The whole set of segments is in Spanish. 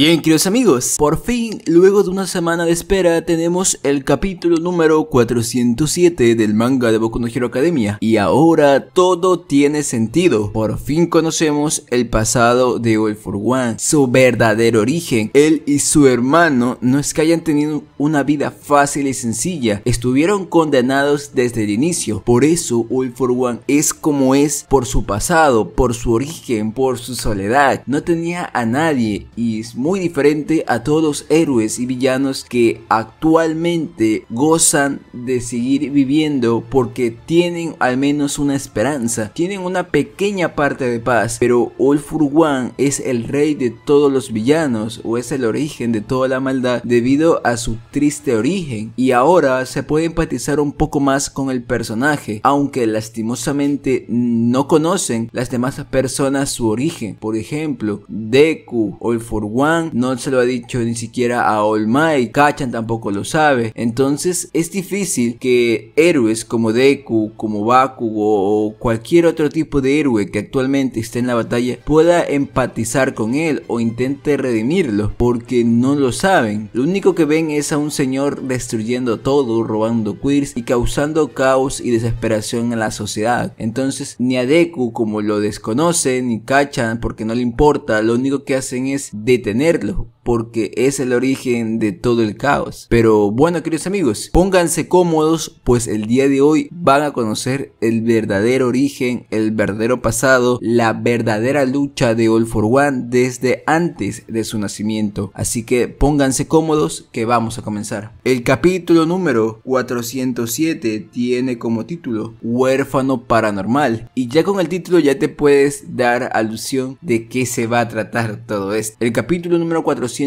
Bien, queridos amigos, por fin, luego de una semana de espera, tenemos el capítulo número 407 del manga de Boku no Hero Academia. Y ahora todo tiene sentido. Por fin conocemos el pasado de All for One, su verdadero origen. Él y su hermano no es que hayan tenido una vida fácil y sencilla, estuvieron condenados desde el inicio. Por eso All for One es como es por su pasado, por su origen, por su soledad. No tenía a nadie y es muy diferente a todos los héroes y villanos que actualmente gozan de seguir viviendo porque tienen al menos una esperanza, tienen una pequeña parte de paz, pero All for One es el rey de todos los villanos o es el origen de toda la maldad debido a su triste origen y ahora se puede empatizar un poco más con el personaje, aunque lastimosamente no conocen las demás personas su origen. Por ejemplo, Deku, All for One, no se lo ha dicho ni siquiera a All Might, Kachan tampoco lo sabe. Entonces es difícil que héroes como Deku, como Bakugo o cualquier otro tipo de héroe que actualmente esté en la batalla pueda empatizar con él o intente redimirlo porque no lo saben. Lo único que ven es a un señor destruyendo todo, robando queers y causando caos y desesperación en la sociedad. Entonces ni a Deku como lo desconocen ni Kachan porque no le importa, lo único que hacen es detener tenerlo porque es el origen de todo el caos. Pero bueno, queridos amigos, pónganse cómodos, pues el día de hoy van a conocer el verdadero origen, el verdadero pasado, la verdadera lucha de All for One desde antes de su nacimiento. Así que pónganse cómodos que vamos a comenzar. El capítulo número 407 tiene como título Huérfano Paranormal y ya con el título ya te puedes dar alusión de qué se va a tratar todo esto. El capítulo número 407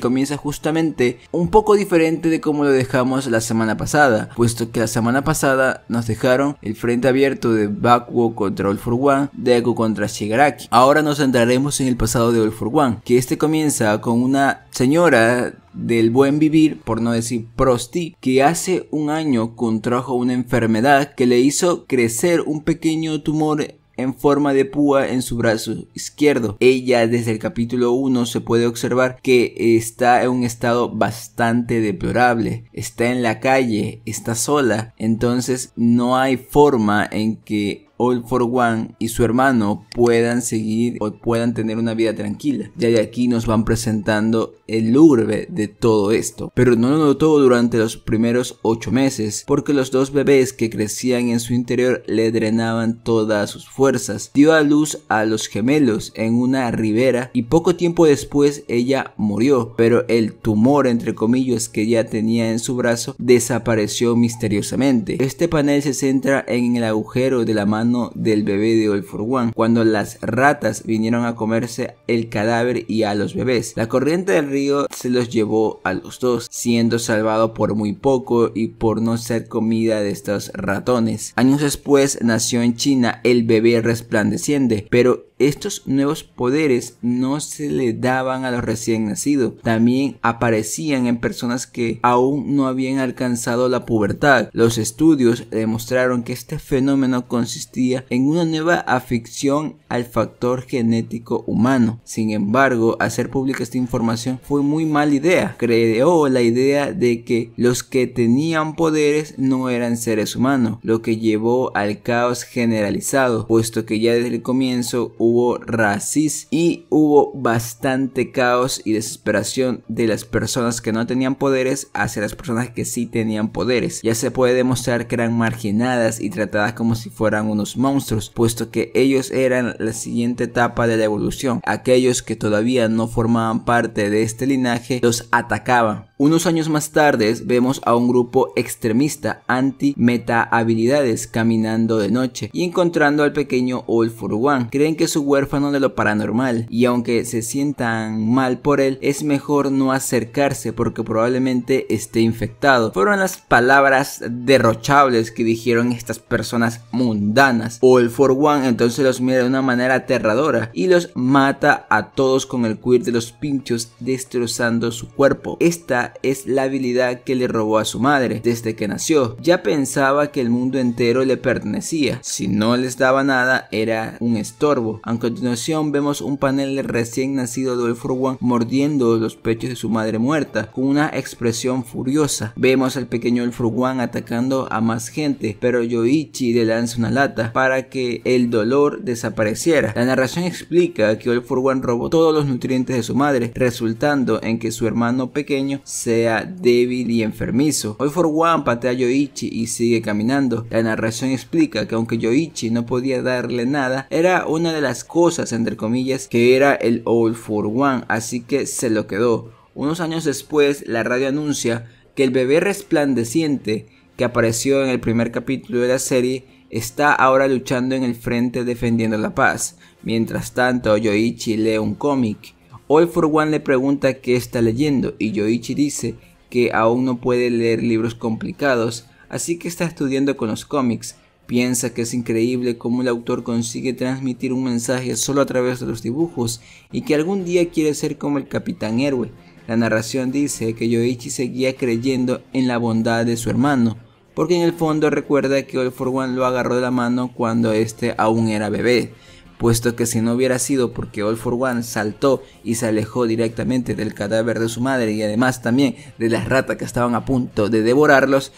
comienza justamente un poco diferente de como lo dejamos la semana pasada, puesto que la semana pasada nos dejaron el frente abierto de Bakuo contra All for One, Deku contra Shigaraki. Ahora nos centraremos en el pasado de All for One, que este comienza con una señora del buen vivir, por no decir prosti, que hace un año contrajo una enfermedad que le hizo crecer un pequeño tumor en forma de púa en su brazo izquierdo. Ella desde el capítulo 1 se puede observar que está en un estado bastante deplorable. Está en la calle, está sola, entonces no hay forma en que All for One y su hermano puedan seguir o puedan tener una vida tranquila. Ya de aquí nos van presentando el urbe de todo esto. Pero no lo notó durante los primeros 8 meses, porque los dos bebés que crecían en su interior le drenaban todas sus fuerzas. Dio a luz a los gemelos en una ribera y poco tiempo después ella murió, pero el tumor entre comillas que ella tenía en su brazo desapareció misteriosamente. Este panel se centra en el agujero de la mano del bebé de All cuando las ratas vinieron a comerse el cadáver y a los bebés. La corriente del río se los llevó a los dos, siendo salvado por muy poco y por no ser comida de estos ratones. Años después nació en China el bebé resplandeciente, pero estos nuevos poderes no se le daban a los recién nacidos, también aparecían en personas que aún no habían alcanzado la pubertad. Los estudios demostraron que este fenómeno consistía en una nueva afición al factor genético humano. Sin embargo, hacer pública esta información fue muy mala idea. Creó la idea de que los que tenían poderes no eran seres humanos, lo que llevó al caos generalizado, puesto que ya desde el comienzo hubo hubo racismo y hubo bastante caos y desesperación de las personas que no tenían poderes hacia las personas que sí tenían poderes. Ya se puede demostrar que eran marginadas y tratadas como si fueran unos monstruos, puesto que ellos eran la siguiente etapa de la evolución. Aquellos que todavía no formaban parte de este linaje los atacaban unos años más tarde vemos a un grupo extremista anti-meta habilidades caminando de noche y encontrando al pequeño All for One. Creen que es un huérfano de lo paranormal y aunque se sientan mal por él, es mejor no acercarse porque probablemente esté infectado. Fueron las palabras derrochables que dijeron estas personas mundanas. All for One entonces los mira de una manera aterradora y los mata a todos con el cuir de los pinchos destrozando su cuerpo. Esta es la habilidad que le robó a su madre desde que nació. Ya pensaba que el mundo entero le pertenecía. Si no les daba nada era un estorbo. A continuación vemos un panel recién nacido for One mordiendo los pechos de su madre muerta con una expresión furiosa. Vemos al pequeño for One atacando a más gente, pero Yoichi le lanza una lata para que el dolor desapareciera. La narración explica que All for One robó todos los nutrientes de su madre, resultando en que su hermano pequeño sea débil y enfermizo. Hoy for One patea a Yoichi y sigue caminando. La narración explica que aunque Yoichi no podía darle nada, era una de las cosas, entre comillas, que era el All for One, así que se lo quedó. Unos años después, la radio anuncia que el bebé resplandeciente que apareció en el primer capítulo de la serie está ahora luchando en el frente defendiendo la paz. Mientras tanto, Yoichi lee un cómic All for One le pregunta qué está leyendo y Yoichi dice que aún no puede leer libros complicados, así que está estudiando con los cómics. Piensa que es increíble cómo el autor consigue transmitir un mensaje solo a través de los dibujos y que algún día quiere ser como el capitán héroe. La narración dice que Yoichi seguía creyendo en la bondad de su hermano, porque en el fondo recuerda que All for One lo agarró de la mano cuando este aún era bebé puesto que si no hubiera sido porque All for One saltó y se alejó directamente del cadáver de su madre y además también de las ratas que estaban a punto de devorarlos,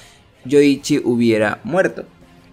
Yoichi hubiera muerto.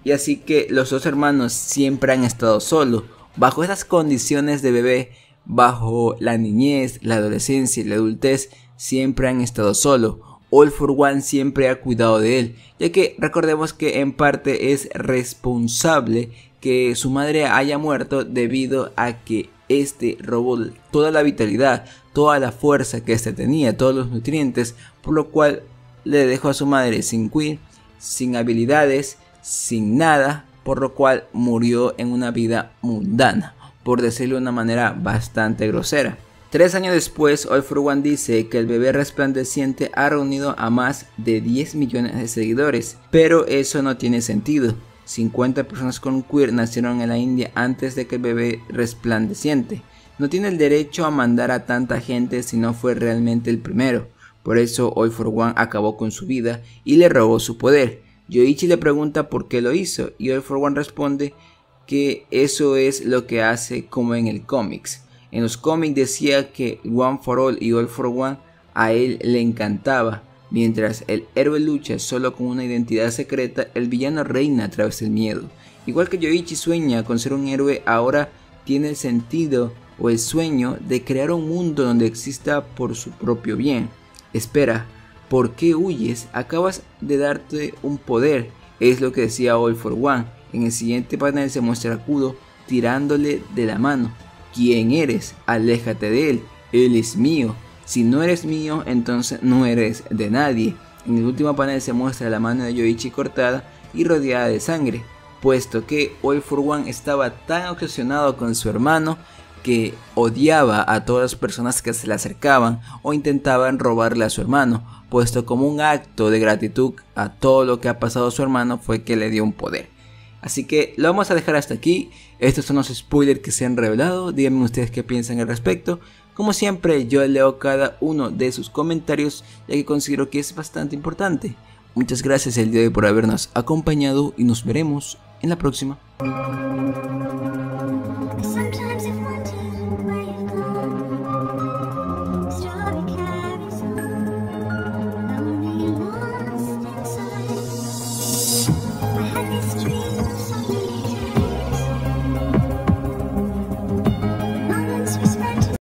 Y así que los dos hermanos siempre han estado solos, bajo esas condiciones de bebé, bajo la niñez, la adolescencia y la adultez, siempre han estado solos. All for One siempre ha cuidado de él, ya que recordemos que en parte es responsable que su madre haya muerto debido a que este robó toda la vitalidad, toda la fuerza que este tenía, todos los nutrientes, por lo cual le dejó a su madre sin queen, sin habilidades, sin nada, por lo cual murió en una vida mundana, por decirlo de una manera bastante grosera. Tres años después, All For dice que el bebé resplandeciente ha reunido a más de 10 millones de seguidores, pero eso no tiene sentido, 50 personas con queer nacieron en la India antes de que el bebé resplandeciente. No tiene el derecho a mandar a tanta gente si no fue realmente el primero. Por eso All for One acabó con su vida y le robó su poder. Yoichi le pregunta por qué lo hizo y Hoy for One responde que eso es lo que hace como en el cómics. En los cómics decía que One for All y All for One a él le encantaba Mientras el héroe lucha solo con una identidad secreta, el villano reina a través del miedo. Igual que Yoichi sueña con ser un héroe, ahora tiene el sentido o el sueño de crear un mundo donde exista por su propio bien. Espera, ¿por qué huyes? Acabas de darte un poder, es lo que decía All for One. En el siguiente panel se muestra a Kudo tirándole de la mano. ¿Quién eres? Aléjate de él, él es mío. Si no eres mío, entonces no eres de nadie. En el último panel se muestra la mano de Yoichi cortada y rodeada de sangre, puesto que All for One estaba tan obsesionado con su hermano que odiaba a todas las personas que se le acercaban o intentaban robarle a su hermano, puesto como un acto de gratitud a todo lo que ha pasado a su hermano fue que le dio un poder. Así que lo vamos a dejar hasta aquí. Estos son los spoilers que se han revelado. Díganme ustedes qué piensan al respecto. Como siempre, yo leo cada uno de sus comentarios ya que considero que es bastante importante. Muchas gracias el día de hoy por habernos acompañado y nos veremos en la próxima.